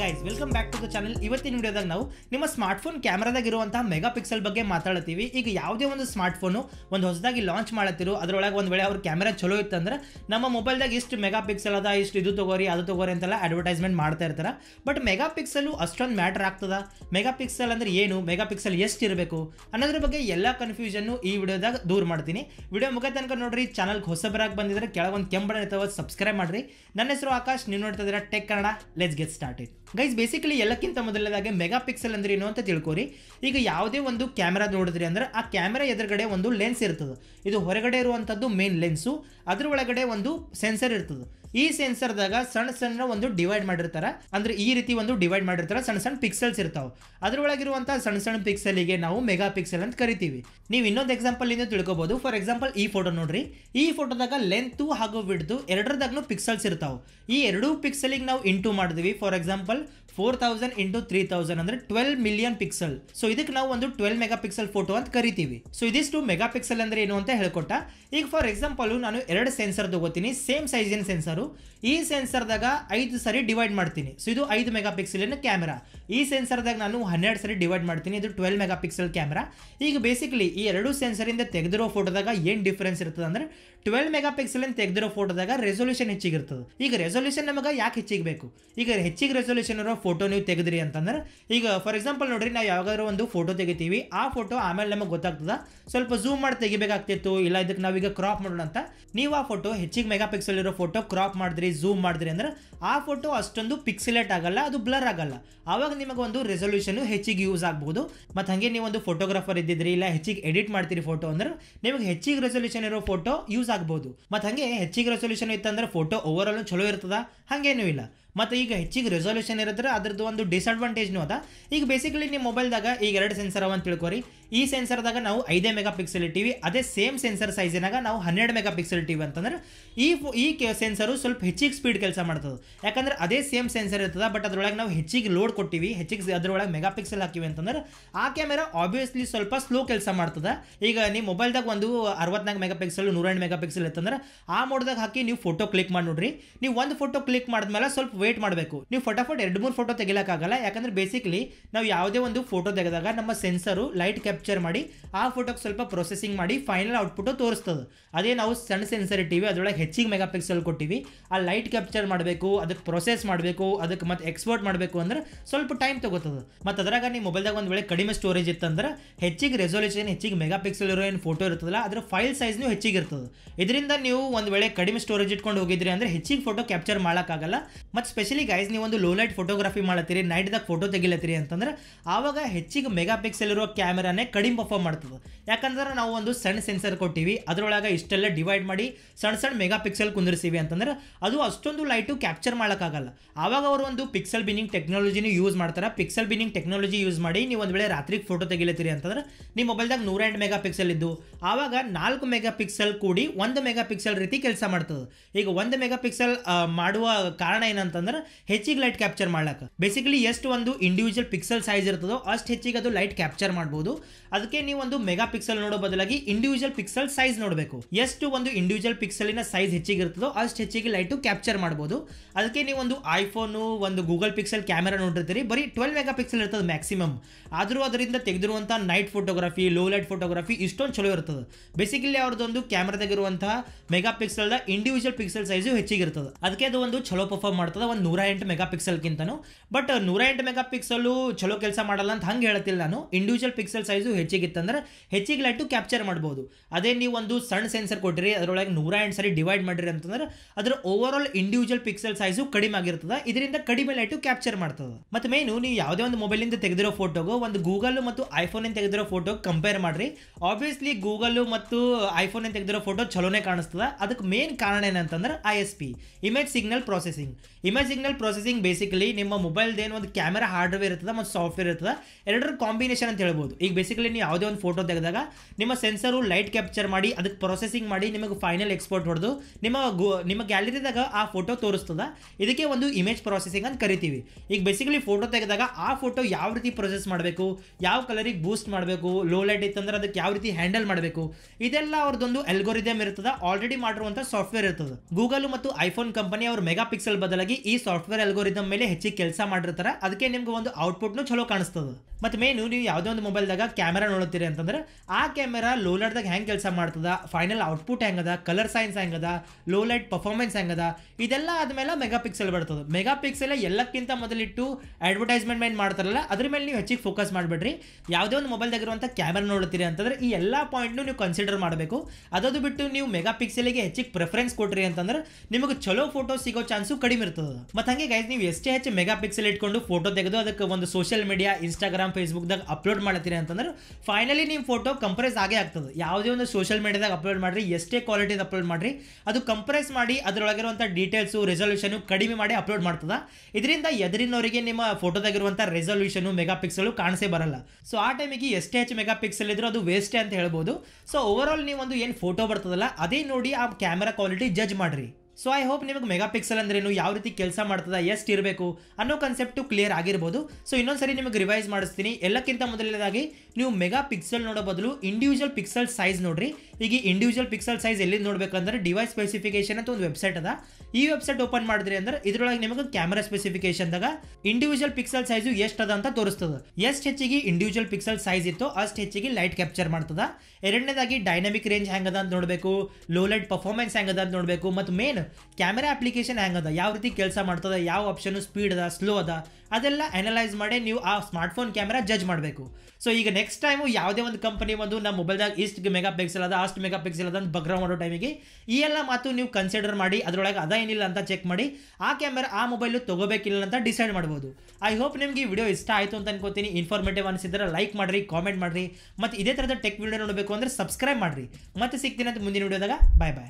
guys welcome back to the channel ಇವತ್ತಿನ ವಿಡಿಯೋದಲ್ಲಿ ನಾವು ನಿಮ್ಮ ಸ್ಮಾರ್ಟ್ಫೋನ್ ಇರುವಂತಹ ಮೆಗಾ ಪಿಕ್ಸೆಲ್ ಬಗ್ಗೆ ಮಾತಾಡ್ತೀವಿ ಈಗ ಯಾವುದೇ ಒಂದು ಸ್ಮಾರ್ಟ್ಫೋನು ಒಂದು ಹೊಸದಾಗಿ ಲಾಂಚ್ ಮಾಡತ್ತಿರೋ ಅದರೊಳಗೆ ಒಂದು ವೇಳೆ ಅವ್ರ ಕ್ಯಾಮ್ರಾ ಚಲೋ ಇತ್ತಂದ್ರೆ ನಮ್ಮ ಮೊಬೈಲ್ದಾಗ ಇಷ್ಟು ಮೆಗಾ ಪಿಕ್ಸೆಲ್ ಅದ ಇಷ್ಟು ಇದು ತಗೋರಿ ಅದು ತಗೋರಿ ಅಂತೆಲ್ಲ ಅಡ್ವರ್ಟೈಸ್ಮೆಂಟ್ ಮಾಡ್ತಾ ಇರ್ತಾರೆ ಬಟ್ ಮೆಗಾ ಅಷ್ಟೊಂದು ಮ್ಯಾಟರ್ ಆಗ್ತದ ಮೆಗಾ ಪಿಕ್ಸೆಲ್ ಅಂದ್ರೆ ಏನು ಮೆಗಾ ಪಿಕ್ಸೆಲ್ ಎಷ್ಟು ಇರಬೇಕು ಅನ್ನೋದ್ರ ಬಗ್ಗೆ ಎಲ್ಲ ಕನ್ಫ್ಯೂಷನ್ನು ಈ ವಿಡಿಯೋದಾಗ ದೂರ ಮಾಡ್ತೀನಿ ವಿಡಿಯೋ ಮುಖ ತನಕ ನೋಡ್ರಿ ಚಾನಲ್ಗೆ ಹೊಸಬರಾಗಿ ಬಂದಿದ್ರೆ ಕೆಳಗೊಂದು ಕೆಂಬಣ ಇರ್ತಾವ ಸಬ್ಸ್ಕ್ರೈಬ್ ಮಾಡ್ರಿ ನನ್ನ ಹೆಸರು ಆಕಾಶ್ ನೀವು ನೋಡ್ತಾ ಇದ್ದೀರಾ tech Kannada let's get start it guys basically ಎಲ್ಲಕ್ಕಿಂತ ಮೊದಲನೇದಾಗಿ ಮೆಗಾ ಪಿಕ್ಸೆಲ್ ಅಂದ್ರೆ ಏನು ಅಂತ ತಿಳ್ಕೊರಿ ಈಗ ಯಾವುದೇ ಒಂದು ಕ್ಯಾಮ್ರಾ ನೋಡಿದ್ರಿ ಅಂದ್ರೆ ಆ ಕ್ಯಾಮ್ರಾ ಎದುರುಗಡೆ ಒಂದು ಲೆನ್ಸ್ ಇರ್ತದೆ ಇದು ಹೊರಗಡೆ ಇರುವಂಥದ್ದು ಮೇನ್ ಲೆನ್ಸು ಅದರ ಒಳಗಡೆ ಒಂದು ಸೆನ್ಸರ್ ಇರ್ತದೆ ಈ ಸೆನ್ಸರ್ದಾಗ ಸಣ್ಣ ಸಣ್ಣ ಒಂದು ಡಿವೈಡ್ ಮಾಡಿರ್ತಾರ ಅಂದ್ರೆ ಈ ರೀತಿ ಒಂದು ಡಿವೈಡ್ ಮಾಡಿರ್ತಾರ ಸಣ್ಣ ಸಣ್ಣ ಪಿಕ್ಸೆಲ್ಸ್ ಇರ್ತಾವೆ ಅದ್ರೊಳಗಿರುವಂತಹ ಸಣ್ಣ ಸಣ್ಣ ಪಿಕ್ಸೆಲ್ಗೆ ನಾವು ಮೆಗಾ ಪಿಕ್ಸೆಲ್ ಅಂತ ಕರಿತೀವಿ ನೀವು ಇನ್ನೊಂದು ಎಕ್ಸಾಂಪಲ್ ಇಂದ ತಿಳ್ಕೊಬಹುದು ಫಾರ್ ಎಕ್ಸಾಂಪಲ್ ಈ ಫೋಟೋ ನೋಡ್ರಿ ಈ ಫೋಟೋದಾಗ ಲೆಂತು ಹಾಗೂ ವಿಡ್ದು ಎರಡರದಾಗೂ ಪಿಕ್ಸೆಲ್ಸ್ ಇರ್ತಾವ ಈ ಎರಡೂ ಪಿಕ್ಸೆಲ್ಗೆ ನಾವು ಇಂಟು ಮಾಡಿದ್ವಿ for example four thousand into three thousand ಅಂದ್ರೆ ಟ್ವೆಲ್ ಮಿಲಿಯನ್ ಪಿಕ್ಸೆಲ್ ಸೊ ಇದಕ್ಕೆ ನಾವು ಒಂದು ಟ್ವೆಲ್ ಮೆಗಾ ಪಿಕ್ಸೆಲ್ ಫೋಟೋ ಅಂತ ಕರಿತೀವಿ ಸೊ ಇದಿಷ್ಟು ಮೆಗಾ ಪಿಕ್ಸೆಲ್ ಅಂದ್ರೆ ಏನು ಅಂತ ಹೇಳ್ಕೊಟ್ಟ ಈಗ ಫಾರ್ ಎಕ್ಸಾಂಪಲ್ ನಾನು ಎರಡು ಸೆನ್ಸರ್ ತಗೋತೀನಿ ಸೇಮ್ ಸೈಜಿನ ಸೆನ್ಸರ್ ಸೆನ್ಸರು ಈ ಸೆನ್ಸರ್ದಾಗ ಐದು ಸರಿ ಡಿವೈಡ್ ಮಾಡ್ತೀನಿ ಸೊ ಇದು ಐದು ಮೆಗಾ ಪಿಕ್ಸೆಲಿನ ಕ್ಯಾಮ್ರಾ ಈ ಸೆನ್ಸರ್ದಾಗ ನಾನು ಹನ್ನೆರಡು ಸರಿ ಡಿವೈಡ್ ಮಾಡ್ತೀನಿ ಇದು ಟ್ವೆಲ್ ಮೆಗಾ ಪಿಕ್ಸೆಲ್ ಕ್ಯಾಮ್ರಾ ಈಗ ಬೇಸಿಕಲಿ ಈ ಎರಡು ಸೆನ್ಸರಿಂದ ತೆಗೆದಿರೋ ಫೋಟೋದಾಗ ಏನು ಡಿಫ್ರೆನ್ಸ್ ಇರ್ತದೆ ಅಂದರೆ ಟ್ವೆಲ್ ಮೆಗಾ ಪಿಕ್ಸೆಲಿನ ತೆಗೆದಿರೋ ಫೋಟೋದಾಗ ರೆಸೊಲ್ಯೂಷನ್ ಹೆಚ್ಚಿಗೆ ಈಗ ರೆಸೊಲ್ಯೂಷನ್ ನಮಗೆ ಯಾಕೆ ಹೆಚ್ಚಿಗೆ ಬೇಕು ಈಗ ಹೆಚ್ಚಿಗೆ ರೆಸೊಲ್ಯೂಷನ್ ಇರೋ ಫೋಟೋ ನೀವು ತೆಗೆದ್ರಿ ಅಂತಂದ್ರೆ ಈಗ ಫಾರ್ ಎಕ್ಸಾಂಪಲ್ ನೋಡ್ರಿ ನಾವು ಯಾವಾಗಾದ್ರೂ ಒಂದು ಫೋಟೋ ತೆಗಿತೀವಿ ಆ ಫೋಟೋ ಆಮೇಲೆ ನಮಗೆ ಗೊತ್ತಾಗ್ತದ ಸ್ವಲ್ಪ ಝೂಮ್ ಮಾಡಿ ತೆಗಿಬೇಕಾಗ್ತಿತ್ತು ಇಲ್ಲ ಇದಕ್ಕೆ ನಾವೀಗ ಕ್ರಾಪ್ ಮಾಡೋಣ ಅಂತ ನೀವು ಆ ಫೋಟೋ ಹೆಚ್ಚಿಗೆ ಮೆಗಾ ಪಿಕ್ಸೆಲ್ ಇರೋ ಫೋಟೋ ಕ್ರಾಪ್ ಕ್ರಾಪ್ ಮಾಡಿದ್ರಿ ಝೂಮ್ ಮಾಡಿದ್ರಿ ಅಂದ್ರೆ ಆ ಫೋಟೋ ಅಷ್ಟೊಂದು ಪಿಕ್ಸಿಲೇಟ್ ಆಗಲ್ಲ ಅದು ಬ್ಲರ್ ಆಗಲ್ಲ ಆವಾಗ ನಿಮಗೆ ಒಂದು ರೆಸೊಲ್ಯೂಷನ್ ಹೆಚ್ಚಿಗೆ ಯೂಸ್ ಆಗ್ಬೋದು ಮತ್ತು ಹಾಗೆ ಒಂದು ಫೋಟೋಗ್ರಾಫರ್ ಇದ್ದಿದ್ರಿ ಇಲ್ಲ ಹೆಚ್ಚಿಗೆ ಎಡಿಟ್ ಮಾಡ್ತೀರಿ ಫೋಟೋ ಅಂದ್ರೆ ನಿಮಗೆ ಹೆಚ್ಚಿಗೆ ರೆಸೊಲ್ಯೂಷನ್ ಇರೋ ಫೋಟೋ ಯೂಸ್ ಆಗ್ಬೋದು ಮತ್ತು ಹಾಗೆ ಹೆಚ್ಚಿಗೆ ರೆಸೊಲ್ಯೂಷನ್ ಇತ್ತಂದ್ರೆ ಫೋಟೋ ಓವರ್ ಆಲ್ ಚಲೋ ಇರ್ತದ ಹಾಗೇನೂ ಇಲ್ಲ ಮತ್ತು ಈಗ ಹೆಚ್ಚಿಗೆ ರೆಸೊಲ್ಯೂಷನ್ ಇರೋದ್ರೆ ಅದ್ರದ್ದು ಒಂದು ಡಿಸ್ಅಡ್ವಾಂಟೇಜ್ನೂ ಅದ ಈಗ ಬೇಸಿಕಲಿ ನಿಮ್ಮ ಮೊಬೈಲ್ದಾಗ ಈಗ ಎರಡು ಸೆನ್ಸರ್ ಅವ ಅಂತ ತಿಳ್ಕೊರಿ ಈ ಸೆನ್ಸರ್ದಾಗ ನಾವು ಐದೇ ಮೆಗಾ ಪಿಕ್ಸೆಲ್ ಇಟ್ಟಿವಿ ಅದೇ ಸೇಮ್ ಸೆನ್ಸರ್ ಸೈಜಿನಾಗ ನಾವು ಹನ್ನೆರಡು ಮೆಗಾ ಪಿಕ್ಸೆಲ್ ಇಟ್ಟಿವಿ ಅಂತಂದ್ರೆ ಈ ಈ ಸೆನ್ಸರು ಸ್ವಲ್ಪ ಹೆಚ್ಚಿಗೆ ಸ್ಪೀಡ್ ಕೆಲಸ ಮಾಡ್ತದೆ ಯಾಕಂದ್ರೆ ಅದೇ ಸೇಮ್ ಸೆನ್ಸರ್ ಇರ್ತದೆ ಬಟ್ ಅದರೊಳಗೆ ನಾವು ಹೆಚ್ಚಿಗೆ ಲೋಡ್ ಕೊಟ್ಟಿವಿ ಹೆಚ್ಚಿಗೆ ಅದರೊಳಗೆ ಮೆಗಾ ಪಿಕ್ಸೆಲ್ ಹಾಕಿವಿ ಅಂತಂದ್ರೆ ಆ ಕ್ಯಾಮೆರಾ ಆಬ್ವಿಯಸ್ಲಿ ಸ್ವಲ್ಪ ಸ್ಲೋ ಕೆಲಸ ಮಾಡ್ತದೆ ಈಗ ನಿಮ್ಮ ಮೊಬೈಲ್ದಾಗ ಒಂದು ಅರವತ್ನಾಲ್ಕು ಮೆಗಾ ಪಿಕ್ಸೆಲ್ ನೂರೆಂಟು ಮೆಗಾ ಪಿಕ್ಸೆಲ್ ಇತ್ತಂದ್ರೆ ಆ ಮೋಡ್ದಾಗ ಹಾಕಿ ನೀವು ಫೋಟೋ ಕ್ಲಿಕ್ ಮಾಡಿ ನೋಡ್ರಿ ನೀವು ಒಂದು ಫೋಟೋ ಕ್ಲಿಕ್ ಮಾಡಿದ್ಮೇಲೆ ಸ್ವಲ್ಪ ವೇಟ್ ಮಾಡಬೇಕು ನೀವು ಫಟಾಫಟ್ ಎರಡು ಮೂರು ಫೋಟೋ ತೆಗಿಲಕ್ಕಾಗಲ್ಲ ಯಾಕಂದ್ರೆ ಬೇಸಿಕಲಿ ನಾವು ಯಾವುದೇ ಒಂದು ಫೋಟೋ ತೆಗೆದಾಗ ನಮ್ಮ ಸೆನ್ಸರು ಲೈಟ್ ಕ್ಯಾಪ್ಚರ್ ಮಾಡಿ ಆ ಫೋಟೋಗೆ ಸ್ವಲ್ಪ ಪ್ರೊಸೆಸಿಂಗ್ ಮಾಡಿ ಫೈನಲ್ ಔಟ್ಪುಟ್ ತೋರಿಸ್ತದೆ ಅದೇ ನಾವು ಸಣ್ಣ ಸೆನ್ಸರ್ ಇಟ್ಟಿವಿ ಅದರೊಳಗೆ ಹೆಚ್ಚಿಗೆ ಮೆಗಾ ಪಿಕ್ಸಲ್ ಕೊಟ್ಟಿವಿ ಆ ಲೈಟ್ ಕ್ಯಾಪ್ಚರ್ ಮಾಡಬೇಕು ಅದಕ್ಕೆ ಪ್ರೊಸೆಸ್ ಮಾಡಬೇಕು ಅದಕ್ಕೆ ಮತ್ತೆ ಎಕ್ಸ್ಪೋರ್ಟ್ ಮಾಡಬೇಕು ಅಂದ್ರೆ ಸ್ವಲ್ಪ ಟೈಮ್ ತಗೋತದೆ ಮತ್ತು ಅದ್ರಾಗ ನಿಮ್ಮ ಮೊಬೈಲ್ದಾಗ ಒಂದು ವೇಳೆ ಕಡಿಮೆ ಸ್ಟೋರೇಜ್ ಇತ್ತಂದ್ರೆ ಹೆಚ್ಚಿಗೆ ರೆಸೊಲ್ಯೂಷನ್ ಹೆಚ್ಚಿಗೆ ಮೆಗಾ ಪಿಕ್ಸೆಲ್ ಇರೋ ಏನು ಫೋಟೋ ಇರ್ತದಲ್ಲ ಅದರ ಫೈಲ್ ಸೈಜ್ನು ಹೆಚ್ಚಿಗೆ ಇರ್ತದೆ ಇದರಿಂದ ನೀವು ಒಂದು ವೇಳೆ ಕಡಿಮೆ ಸ್ಟೋರೇಜ್ ಇಟ್ಕೊಂಡು ಹೋಗಿದ್ರಿ ಅಂದ್ರೆ ಹೆಚ್ಚಿಗೆ ಫೋಟೋ ಕ್ಯಾಪ್ಚರ್ ಮಾಡೋಕ್ಕಾಗಲ್ಲ ಮತ್ತು ಸ್ಪೆಷಲಿ ಗೈಸ್ ನೀವು ಒಂದು ಲೋ ಲೈಟ್ ಫೋಟೋಗ್ರಫಿ ಮಾಡತ್ತೀರಿ ನೈಟ್ದಾಗ ಫೋಟೋ ತೆಗಿಲತ್ತೀರಿ ಅಂತಂದ್ರೆ ಆವಾಗ ಹೆಚ್ಚಿಗೆ ಮೆಗಾ ಪಿಕ್ಸೆಲ್ ಇರೋ ಕ್ಯಾಮ್ರಾನೇ ಕಡಿಮೆ ಪರ್ಫಾರ್ಮ್ ಮಾಡ್ತದೆ ಯಾಕಂದ್ರೆ ನಾವು ಒಂದು ಸಣ್ಣ ಸೆನ್ಸರ್ ಕೊಟ್ಟಿವಿ ಅದರೊಳಗೆ ಇಷ್ಟೆಲ್ಲ ಡಿವೈಡ್ ಮಾಡಿ ಸಣ್ಣ ಸಣ್ಣ ಮೆಗಾ ಪಿಕ್ಸೆಲ್ ಕುಂದಿರ್ಸಿವಿ ಅಂತಂದ್ರೆ ಅದು ಅಷ್ಟೊಂದು ಲೈಟು ಕ್ಯಾಪ್ಚರ್ ಮಾಡೋಕ್ಕಾಗಲ್ಲ ಆವಾಗ ಅವರು ಒಂದು ಪಿಕ್ಸೆಲ್ ಬಿನ್ನಿಂಗ್ ಟೆಕ್ನಾಲಜಿನೂ ಯೂಸ್ ಮಾಡ್ತಾರೆ ಪಿಕ್ಸೆಲ್ ಬಿನ್ನಿಂಗ್ ಟೆಕ್ನಾಲಜಿ ಯೂಸ್ ಮಾಡಿ ನೀವು ಒಂದು ವೇಳೆ ರಾತ್ರಿಗೆ ಫೋಟೋ ತೆಗಿಲತ್ತೀರಿ ಅಂತಂದ್ರೆ ನಿಮ್ಮ ಮೊಬೈಲ್ದಾಗ ನೂರ ಎಂಟು ಮೆಗಾ ಪಿಕ್ಸೆಲ್ ಇದ್ದು ಆವಾಗ ನಾಲ್ಕು ಮೆಗಾ ಪಿಕ್ಸೆಲ್ ಕೂಡಿ ಒಂದು ಮೆಗಾ ಪಿಕ್ಸೆಲ್ ರೀತಿ ಕೆಲಸ ಮಾಡ್ತದೆ ಈಗ ಒಂದು ಮೆಗಾ ಪಿಕ್ಸೆಲ್ ಮಾಡುವ ಕಾರಣ ಏನಂತ ಅಂತಂದ್ರೆ ಹೆಚ್ಚಿಗೆ ಲೈಟ್ ಕ್ಯಾಪ್ಚರ್ ಮಾಡ್ಲಾಕ ಬೇಸಿಕಲಿ ಎಷ್ಟು ಒಂದು ಇಂಡಿವಿಜುವಲ್ ಪಿಕ್ಸೆಲ್ ಸೈಜ್ ಇರ್ತದೋ ಅಷ್ಟು ಹೆಚ್ಚಿಗೆ ಅದು ಲೈಟ್ ಕ್ಯಾಪ್ಚರ್ ಮಾಡಬಹುದು ಅದಕ್ಕೆ ನೀವು ಒಂದು ಮೆಗಾ ಪಿಕ್ಸೆಲ್ ನೋಡೋ ಬದಲಾಗಿ ಇಂಡಿವಿಜುವಲ್ ಪಿಕ್ಸೆಲ್ ಸೈಜ್ ನೋಡಬೇಕು ಎಷ್ಟು ಒಂದು ಇಂಡಿವಿಜುವಲ್ ಪಿಕ್ಸೆಲಿನ ಸೈಜ್ ಹೆಚ್ಚಿಗೆ ಇರ್ತದೋ ಅಷ್ಟು ಹೆಚ್ಚಿಗೆ ಲೈಟ್ ಕ್ಯಾಪ್ಚರ್ ಮಾಡಬಹುದು ಅದಕ್ಕೆ ನೀವು ಒಂದು ಐಫೋನು ಒಂದು ಗೂಗಲ್ ಪಿಕ್ಸೆಲ್ ಕ್ಯಾಮೆರಾ ನೋಡಿರ್ತೀರಿ ಬರೀ ಟ್ವೆಲ್ ಮೆಗಾ ಪಿಕ್ಸೆಲ್ ಇರ್ತದೆ ಮ್ಯಾಕ್ಸಿಮಮ್ ಆದರೂ ಅದರಿಂದ ತೆಗೆದಿರುವಂತಹ night photography low light photography ಇಷ್ಟೊಂದು ಚಲೋ ಇರ್ತದೆ ಬೇಸಿಕಲಿ ಅವ್ರದ್ದೊಂದು ಕ್ಯಾಮ್ರಾದಾಗಿರುವಂತಹ ಮೆಗಾ ಪಿಕ್ಸೆಲ್ದ ಇಂಡಿವಿಜುವಲ್ ಪಿಕ್ಸಲ್ ಸೈಜು ಹೆಚ್ಚಿಗೆ ಇರ್ತದೆ ಅದಕ್ಕೆ ಅದು ಒಂದು ಚಲೋ ಪರ್ಫಾರ್ಮ್ ಮಾಡ್ತದೆ ಒಂದು ನೂರ ಎಂಟು ಮೆಗಾ ಬಟ್ ನೂರ ಎಂಟು ಮೆಗಾ ಪಿಕ್ಸಲು ಚಲೋ ಕೆಲಸ ಮಾಡಲ್ಲ ಅಂತ ಹಂಗೆ ಹೇಳ್ತಿಲ್ಲ ನಾನು ಇಂಡಿವಿಜುವಲ್ ಪಿಕ್ಸೆಲ್ ಸೈಜು ಹೆಚ್ಚಿಗಿತ್ತಂದ್ರೆ ಹೆಚ್ಚಿಗೆ ಲೈಟು ಕ್ಯಾಪ್ಚರ್ ಮಾಡ್ಬೋದು ಅದೇ ನೀವು ಒಂದು ಸಣ್ಣ ಸೆನ್ಸರ್ ಕೊಟ್ಟಿರಿ ಅದರೊಳಗೆ ನೂರ ಎಂಟು ಸರಿ ಡಿವೈಡ್ ಮಾಡಿರಿ ಅಂತಂದ್ರೆ ಅದರ overall individual pixel size ಕಡಿಮೆ ಆಗಿರ್ತದೆ ಇದರಿಂದ ಕಡಿಮೆ ಲೈಟು ಕ್ಯಾಪ್ಚರ್ ಮಾಡ್ತದೆ ಮತ್ತು ಮೇನು ನೀವು ಯಾವುದೇ ಒಂದು ಮೊಬೈಲಿಂದ ತೆಗೆದಿರೋ ಫೋಟೋಗು ಒಂದು ಗೂಗಲ್ ಮತ್ತು ಐಫೋನಿಂದ ತೆಗೆದಿರೋ ಫೋಟೋ ಕಂಪೇರ್ ಮಾಡಿರಿ ಆಬ್ವಿಯಸ್ಲಿ ಗೂಗಲ್ ಮತ್ತು ಐಫೋನಿಂದ ತೆಗೆದಿರೋ ಫೋಟೋ ಚಲೋನೇ ಕಾಣಿಸ್ತದೆ ಅದಕ್ಕೆ ಮೇನ್ ಕಾರಣ ಏನಂತಂದ್ರೆ I S P image signal processing image image signal processing basically ನಿಮ್ಮ ಏನು ಒಂದು ಕ್ಯಾಮೆರಾ ಹಾರ್ಡ್ವೇರ್ ಇರ್ತದೆ ಮತ್ತು ಸಾಫ್ಟ್ವೇರ್ ಇರ್ತದೆ ಎರಡರ ಕಾಂಬಿನೇಷನ್ ಅಂತ ಹೇಳ್ಬೋದು ಈಗ ಬೇಸಿಕಲಿ ನೀವು ಯಾವುದೇ ಒಂದು ಫೋಟೋ ತೆಗೆದಾಗ ನಿಮ್ಮ ಸೆನ್ಸರು ಲೈಟ್ ಕ್ಯಾಪ್ಚರ್ ಮಾಡಿ ಅದಕ್ಕೆ ಪ್ರೊಸೆಸಿಂಗ್ ಮಾಡಿ ನಿಮಗೆ ಫೈನಲ್ ಎಕ್ಸ್ಪೋರ್ಟ್ ಹೊಡೆದು ನಿಮ್ಮ ಗೋ ನಿಮ್ಮ ಗ್ಯಾಲರಿದಾಗ ಆ ಫೋಟೋ ತೋರಿಸ್ತದೆ ಇದಕ್ಕೆ ಒಂದು ಇಮೇಜ್ ಪ್ರೊಸೆಸಿಂಗ್ ಅಂತ ಕರಿತೀವಿ ಈಗ ಬೇಸಿಕಲಿ ಫೋಟೋ ತೆಗೆದಾಗ ಆ ಫೋಟೋ ಯಾವ ರೀತಿ ಪ್ರೊಸೆಸ್ ಮಾಡಬೇಕು ಯಾವ ಕಲರಿಗೆ ಬೂಸ್ಟ್ ಮಾಡಬೇಕು ಲೋ ಲೈಟ್ ಇತ್ತಂದ್ರೆ ಅದಕ್ಕೆ ಯಾವ ರೀತಿ ಹ್ಯಾಂಡಲ್ ಮಾಡಬೇಕು ಇದೆಲ್ಲ ಅವ್ರದ್ದೊಂದು ಎಲ್ಗೋರಿದಮ್ ಇರ್ತದೆ ಆಲ್ರೆಡಿ ಮಾಡಿರುವಂಥ ಸಾಫ್ಟ್ವೇರ್ ಇರ್ತದೆ ಗೂಗಲ್ ಮತ್ತು ಐಫೋನ್ ಕಂಪನಿ ಅವರು ಮೆಗಾ ಪಿಕ್ಸೆಲ್ ಬದಲಾಗಿ ಈ ಸಾಫ್ಟ್ವೇರ್ ಅಲ್ಗೋರಿದಮ್ ಮೇಲೆ ಹೆಚ್ಚಿಗೆ ಕೆಲಸ ಮಾಡಿರ್ತಾರೆ ಅದಕ್ಕೆ ನಿಮ್ಗೆ ಒಂದು ಔಟ್ಪುಟ್ನು ಚಲೋ ಕಾಣಿಸ್ತದೆ ಮತ್ತು ಮೇನು ನೀವು ಯಾವುದೇ ಒಂದು ಮೊಬೈಲ್ದಾಗ ಕ್ಯಾಮೆರಾ ನೋಡುತ್ತೀರಿ ಅಂತಂದ್ರೆ ಆ ಕ್ಯಾಮೆರಾ ದಾಗ ಹೆಂಗೆ ಕೆಲಸ ಮಾಡ್ತದ ಫೈನಲ್ ಔಟ್ಪುಟ್ ಹೆಂಗದ ಕಲರ್ ಸೈನ್ಸ್ ಹೆಂಗದ ಲೋ ಲೈಟ್ ಪರ್ಫಾರ್ಮೆನ್ಸ್ ಹೆಂಗದ ಇದೆಲ್ಲ ಆದಮೇಲೆ ಮೆಗಾ ಪಿಕ್ಸೆಲ್ ಬರ್ತದೆ ಮೆಗಾ ಪಿಕ್ಸೆಲ್ ಎಲ್ಲಕ್ಕಿಂತ ಮೊದಲಿಟ್ಟು ಅಡ್ವರ್ಟೈಸ್ಮೆಂಟ್ ಮೇಲೆ ಮಾಡ್ತಾರಲ್ಲ ಅದ್ರ ಮೇಲೆ ನೀವು ಹೆಚ್ಚಿಗೆ ಫೋಕಸ್ ಮಾಡ್ಬೇಡ್ರಿ ಯಾವುದೇ ಒಂದು ಮೊಬೈಲ್ದಾಗ ಇರುವಂಥ ಕ್ಯಾಮರಾ ನೋಡುತ್ತೀರಿ ಅಂತಂದ್ರೆ ಈ ಎಲ್ಲ ಪಾಯಿಂಟ್ನು ನೀವು ಕನ್ಸಿಡರ್ ಮಾಡಬೇಕು ಅದದು ಬಿಟ್ಟು ನೀವು ಮೆಗಾ ಪಿಕ್ಸೆಲ್ಗೆ ಹೆಚ್ಚಿಗೆ ಪ್ರಿಫರೆನ್ಸ್ ಕೊಟ್ರಿ ಅಂತಂದ್ರೆ ನಿಮಗೆ ಚಲೋ ಫೋಟೋ ಸಿಗೋ ಚಾನ್ಸು ಕಡಿಮೆ ಇರ್ತದೆ ಮತ್ತೆ ಹಂಗೆ ಗೈಸ್ ನೀವು ಎಷ್ಟೇ ಹೆಚ್ಚು ಮೆಗಾ ಪಿಕ್ಸೆಲ್ ಇಟ್ಕೊಂಡು ಫೋಟೋ ತೆಗೆದು ಅದಕ್ಕೆ ಒಂದು ಸೋಶಿಯಲ್ ಮೀಡಿಯಾ ಇನ್ಸ್ಟಾಗ್ರಾಮ್ ದಾಗ ಅಪ್ಲೋಡ್ ಮಾಡ್ತೀರಿ ಅಂತಂದ್ರೆ ಫೈನಲಿ ನಿಮ್ಮ ಫೋಟೋ ಕಂಪ್ರೆಸ್ ಆಗೇ ಆಗ್ತದೆ ಯಾವುದೇ ಒಂದು ಸೋಷಿಯಲ್ ಮೀಡಿಯಾದಾಗ ಅಪ್ಲೋಡ್ ಮಾಡ್ರಿ ಎಷ್ಟೇ ಕ್ವಾಲಿಟಿದ ಅಪ್ಲೋಡ್ ಮಾಡ್ರಿ ಅದು ಕಂಪ್ರೆಸ್ ಮಾಡಿ ಅದರೊಳಗಿರುವಂತಹ ಡೀಟೇಲ್ಸ್ ರೆಸಲ್ಯೂಷನು ಕಡಿಮೆ ಮಾಡಿ ಅಪ್ಲೋಡ್ ಮಾಡ್ತದ ಇದರಿಂದ ಎದುರಿನವರಿಗೆ ನಿಮ್ಮ ಫೋಟೋದಾಗಿರುವಂಥ ರೆಸಲ್ಯೂಷನು ಮೆಗಾ ಪಿಕ್ಸಲು ಕಾಣಿಸೇ ಬರಲ್ಲ ಸೊ ಆ ಟೈಮಿಗೆ ಎಷ್ಟೇ ಹೆಚ್ಚು ಮೆಗಾ ಪಿಕ್ಸೆಲ್ ಇದ್ರೂ ಅದು ವೇಸ್ಟ್ ಅಂತ ಹೇಳ್ಬೋದು ಸೊ ಓವರ್ ಆಲ್ ನೀವೊಂದು ಏನು ಫೋಟೋ ಬರ್ತದಲ್ಲ ಅದೇ ನೋಡಿ ಆ ಕ್ಯಾಮರಾ ಕ್ವಾಲಿಟಿ ಜಡ್ಜ್ ಮಾಡ್ರಿ ಸೊ ಐ ಹೋಪ್ ನಿಮಗೆ ಮೆಗಾ ಪಿಕ್ಸೆಲ್ ಅಂದ್ರೇನು ಯಾವ ರೀತಿ ಕೆಲಸ ಮಾಡ್ತದೆ ಎಷ್ಟು ಇರಬೇಕು ಅನ್ನೋ ಕನ್ಸೆಪ್ಟು ಕ್ಲಿಯರ್ ಆಗಿರ್ಬೋದು ಸೊ ಇನ್ನೊಂದ್ಸರಿ ನಿಮಗೆ ರಿವೈಸ್ ಮಾಡಿಸ್ತೀನಿ ಎಲ್ಲಕ್ಕಿಂತ ಮೊದಲನೇದಾಗಿ ನೀವು ಮೆಗಾ ಪಿಕ್ಸಲ್ ನೋಡೋ ಬದಲು ಇಂಡಿವಿಜುವಲ್ ಪಿಕ್ಸೆಲ್ ಸೈಜ್ ನೋಡ್ರಿ ಈಗ ಇಂಡಿವಿಜುವಲ್ ಪಿಕ್ಸಲ್ ಸೈಜ್ ಎಲ್ಲಿ ನೋಡಬೇಕಂದ್ರೆ ಡಿವೈಸ್ ಸ್ಪೆಸಿಫಿಕೇಶನ್ ಅಂತ ಒಂದು ವೆಬ್ಸೈಟ್ ಅದ ಈ ವೆಬ್ಸೈಟ್ ಓಪನ್ ಮಾಡಿದ್ರಿ ಅಂದ್ರೆ ಇದರೊಳಗೆ ನಿಮಗೆ ಕ್ಯಾಮರಾ ಸ್ಪೆಸಿಫಿಕೇಶನ್ದಾಗ ಇಂಡಿವಿಜುವಲ್ ಪಿಕ್ಸೆಲ್ ಸೈಜು ಅದ ಅಂತ ತೋರಿಸ್ತದೆ ಎಷ್ಟು ಹೆಚ್ಚಿಗೆ ಇಂಡಿವಿಜುವಲ್ ಪಿಕ್ಸಲ್ ಸೈಜ್ ಇತ್ತು ಅಷ್ಟು ಹೆಚ್ಚಿಗೆ ಲೈಟ್ ಕ್ಯಾಪ್ಚರ್ ಮಾಡ್ತದೆ ಎರಡನೇದಾಗಿ ಡೈನಾಮಿಕ್ ರೇಂಜ್ ಅದ ಅಂತ ನೋಡಬೇಕು ಲೋ ಲೈಟ್ ಪರ್ಫಾರ್ಮೆನ್ಸ್ ಹೆಂಗದ ಅಂತ ನೋಡಬೇಕು ಮತ್ತು ಮೇನ್ ಕ್ಯಾಮೆರಾ ಅಪ್ಲಿಕೇಶನ್ ಅದ ಯಾವ ರೀತಿ ಕೆಲಸ ಮಾಡ್ತದೆ ಯಾವ ಆಪ್ಷನ್ ಸ್ಪೀಡ್ ಅದ ಸ್ಲೋ ಅದ ಅದೆಲ್ಲ ಅನಲೈಸ್ ಮಾಡಿ ನೀವು ಆ ಸ್ಮಾರ್ಟ್ಫೋನ್ ಕ್ಯಾಮರಾ ಜಜ್ ಮಾಡಬೇಕು ಸೊ ಈಗ ನೆಕ್ಸ್ಟ್ ಟೈಮು ಯಾವುದೇ ಒಂದು ಕಂಪನಿ ಒಂದು ನಮ್ಮ ಮೊಬೈಲ್ದಾಗ ಇಷ್ಟು ಮೆಗಾ ಪಿಕ್ಸೆಲ್ ಅದ ಅಷ್ಟು ಮೆಗಾ ಪಿಕ್ಸೆಲ್ ಅದ ಅಂತ ಬಗ್ರ ಮಾಡೋ ಟೈಮಿಗೆ ಈ ಎಲ್ಲ ಮಾತು ನೀವು ಕನ್ಸಿಡರ್ ಮಾಡಿ ಅದರೊಳಗೆ ಅದ ಏನಿಲ್ಲ ಅಂತ ಚೆಕ್ ಮಾಡಿ ಆ ಕ್ಯಾಮೆರಾ ಆ ಮೊಬೈಲು ತಗೋಬೇಕಿಲ್ಲ ಅಂತ ಡಿಸೈಡ್ ಮಾಡ್ಬೋದು ಐ ಹೋಪ್ ನಿಮಗೆ ಈ ವಿಡಿಯೋ ಇಷ್ಟ ಆಯಿತು ಅಂತ ಅನ್ಕೋತೀನಿ ಇನ್ಫಾರ್ಮೇಟಿವ್ ಅನಿಸಿದ್ರೆ ಲೈಕ್ ಮಾಡಿರಿ ಕಾಮೆಂಟ್ ಮಾಡಿರಿ ಮತ್ತು ಇದೇ ಥರದ ಟೆಕ್ ವಿಡಿಯೋ ನೋಡಬೇಕು ಅಂದರೆ ಸಬ್ಸ್ಕ್ರೈಬ್ ಮಾಡಿರಿ ಮತ್ತೆ ಸಿಗ್ತೀನಿ ಅಂತ ಮುಂದಿನ ವಿಡಿಯೋದಾಗ ಬಾಯ್ ಬಾಯ್